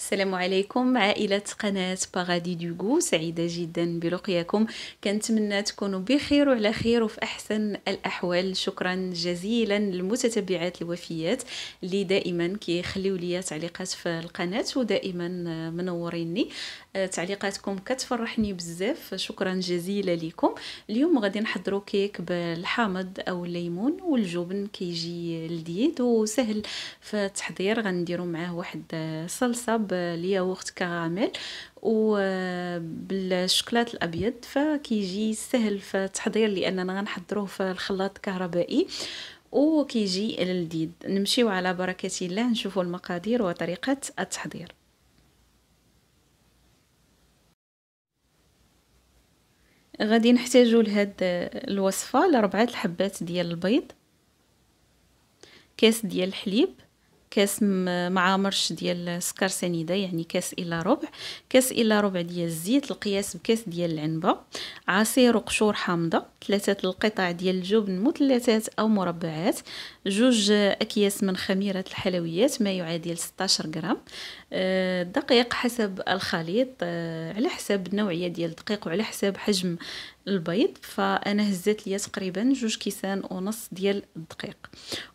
السلام عليكم عائلة قناة باغادي دوغو سعيدة جدا بلقياكم كنتمنى تكونوا بخير وعلى خير وفي أحسن الأحوال شكرا جزيلا للمتتبعات الوفيات اللي دائما كيخليو لي تعليقات في القناة ودائما منوريني آه، تعليقاتكم كتفرحني بزاف شكرا جزيلا لكم اليوم غادي نحضروا كيك بالحامض أو الليمون والجبن كيجي لذيذ وسهل في التحضير غنديروا معاه واحد صلصة طلب الياغورت كراميل وبالشوكولات آه، الابيض فكيجي سهل في التحضير لاننا غنحضروه في الخلاط الكهربائي وكيجي لذيذ نمشيو على بركه الله نشوفوا المقادير وطريقه التحضير غادي نحتاجو لهاد الوصفه لربعه الحبات ديال البيض كاس ديال الحليب كاس مع مرش ديال السكر سنيده يعني كاس الا ربع كاس الا ربع ديال الزيت القياس بكاس ديال العنبه عصير وقشور حامضه ثلاثه القطع ديال الجبن مثلثات او مربعات جوج اكياس من خميره الحلويات ما يعادل 16 غرام آه، دقيق حسب الخليط آه، على حسب النوعيه ديال الدقيق وعلى حسب حجم البيض فانا هزات ليا تقريبا جوج كيسان ونص ديال الدقيق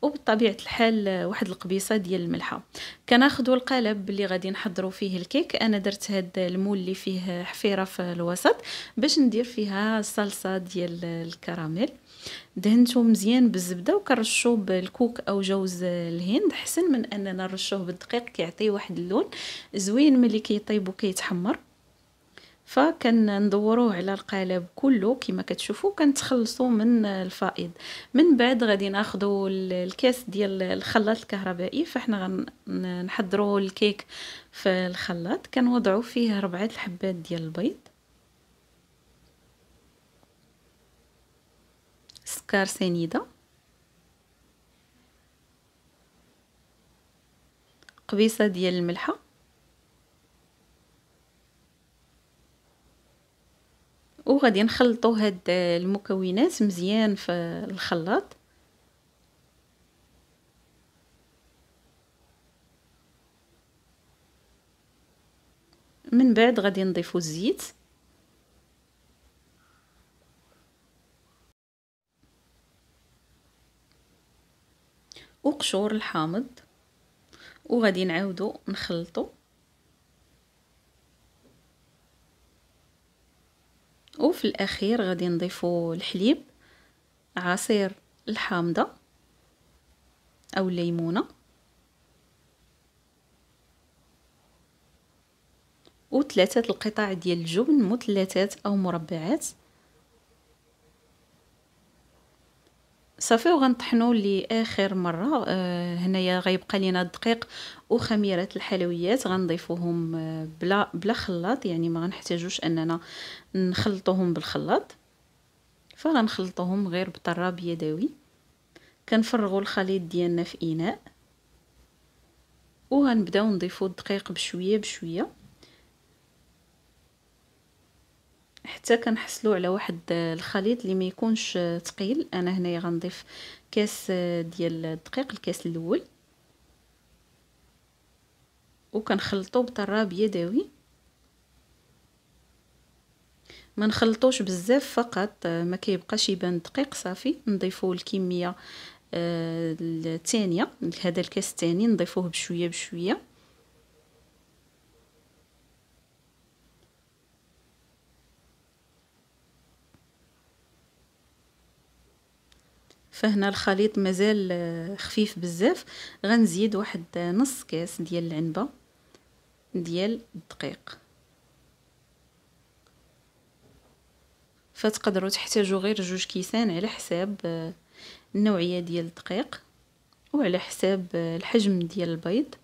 وبطبيعه الحال واحد القبيصه ديال الملحه كناخذوا القالب اللي غادي نحضروا فيه الكيك انا درت هاد المول اللي فيه حفيره في الوسط باش ندير فيها الصلصه ديال الكراميل دهنتو مزيان بالزبده وكنرشوه بالكوك او جوز الهند حسن من اننا نرشوه بالدقيق كيعطي واحد اللون زوين ملي كيطيب وكيتحمر ندوروه على القالب كله كما كتشوفوا كنتخلصوا من الفائض من بعد غادي ناخذوا الكاس ديال الخلاط الكهربائي فاحنا غنحضروا الكيك في الخلاط كنوضعوا فيه ربعه الحبات ديال البيض سكر سنيده قبيصه ديال الملحه وغادي نخلطو هاد المكونات مزيان في الخلاط من بعد غادي نضيفو الزيت وقشور الحامض وغادي نعاودو نخلطو وفي الاخير غادي نضيفو الحليب عصير الحامضه او الليمونه وثلاثه القطع ديال الجبن مثلثات او مربعات صافي وغنطحنوا لاخر مره آه هنايا غيبقى لينا الدقيق وخميره الحلويات غنضيفوهم آه، بلا بلا خلاط يعني ما غنحتاجوش اننا نخلطوهم بالخلاط فغنخلطوهم غير بطراب يدوي كنفرغوا الخليط ديالنا في اناء وغنبداو نضيفوا الدقيق بشويه بشويه حتى كنحصلوا على واحد الخليط اللي ما يكونش ثقيل انا هنايا غنضيف كاس ديال الدقيق الكاس الاول وكنخلطوا بطراب يدوي ما نخلطوش بزاف فقط ما كيبقاش يبان دقيق صافي نضيفوا الكميه آه، الثانيه هذا الكاس الثاني نضيفوه بشويه بشويه فهنا الخليط مازال آه، خفيف بزاف غنزيد واحد نص كاس ديال العنبه ديال الدقيق فتقدروا تحتاجوا غير جوج كيسان على حساب آه، النوعيه ديال الدقيق وعلى حساب آه، الحجم ديال البيض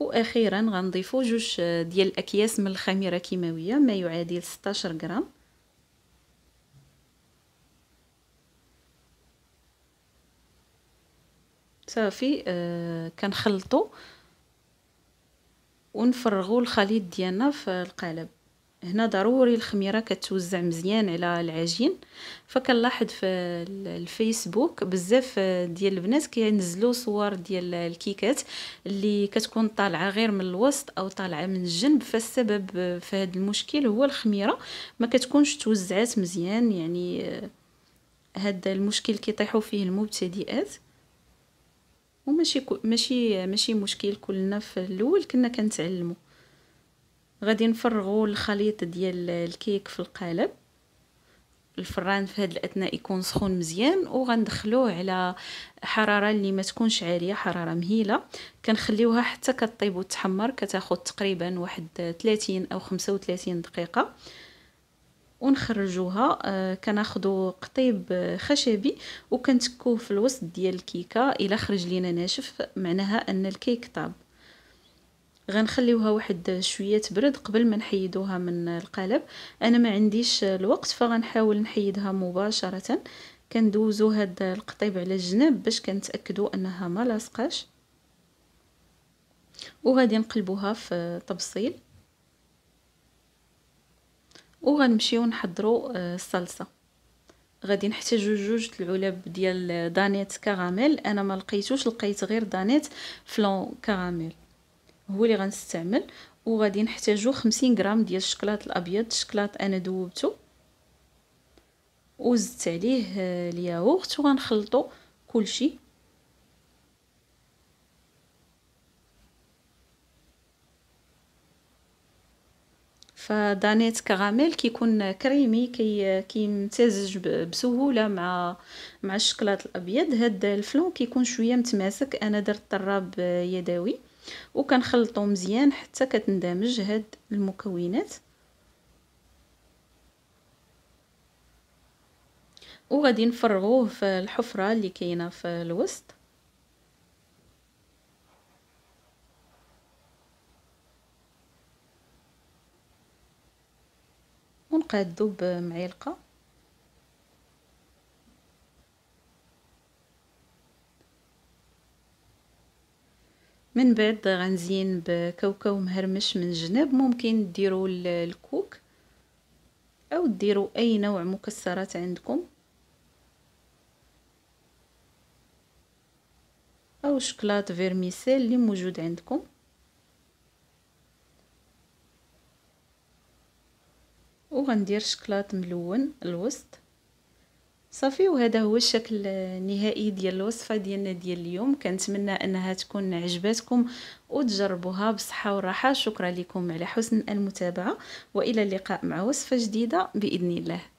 واخيرا غنضيفوا جوج ديال الاكياس من الخميره الكيماويه ما يعادل 16 غرام صافي آه كنخلطو ونفرغوا الخليط ديالنا في القالب هنا ضروري الخميره كتوزع مزيان على العجين فكنلاحظ في الفيسبوك بزاف ديال البنات كينزلوا صور ديال الكيكات اللي كتكون طالعه غير من الوسط او طالعه من الجنب فالسبب في هذا المشكل هو الخميره ما كتكونش توزعات مزيان يعني هذا آه، المشكل كيطيحوا فيه المبتدئات وماشي ماشي ماشي مشكل كلنا في الاول كنا كنتعلمو غادي نفرغوا الخليط ديال الكيك في القالب الفران في هاد الاثناء يكون سخون مزيان وغندخلوه على حراره اللي ما تكونش عاليه حراره مهيله كنخليوها حتى كطيب وتحمر كتاخد تقريبا واحد 30 او 35 دقيقه ونخرجوها آه، كناخذوا قطيب آه، خشبي وكنتكوه في الوسط ديال الكيكه الا خرج لينا ناشف معناها ان الكيك طاب غنخليوها واحد شويه تبرد قبل ما نحيدوها من القالب انا ما عنديش الوقت فغنحاول نحيدها مباشره كندوزو هاد القطيب على الجناب باش كنتاكدوا انها ما لاصقاش وغادي نقلبوها في طبسيل وغنمشيو نحضروا آه، الصلصه غادي نحتاجو جوج العلب ديال دانيت كراميل انا ما لقيتوش لقيت غير دانيت فلون كراميل هو اللي غنستعمل وغادي نحتاجو 50 غرام ديال الشكلاط الابيض الشكلاط انا ذوبته وزدت عليه آه، الياغورت وغنخلطو كلشي فدانيت كراميل كيكون كريمي كي كيمتزج بسهوله مع مع الشكلاط الابيض هاد الفلون كيكون شويه متماسك انا درت طراب يدوي وكنخلطو مزيان حتى كتندمج هاد المكونات وغادي نفرغوه في الحفره اللي كاينه في الوسط ونقادو بمعلقه من بعد غنزين بكاوكاو مهرمش من جناب ممكن ديروا الكوك او ديروا اي نوع مكسرات عندكم او شكلاط فيرميسيل اللي موجود عندكم وغندير شكلاط ملون الوسط صافي وهذا هو الشكل النهائي ديال الوصفه ديالنا ديال اليوم كنتمنى انها تكون عجبتكم وتجربوها بصحه وراحه شكرا لكم على حسن المتابعه والى اللقاء مع وصفه جديده باذن الله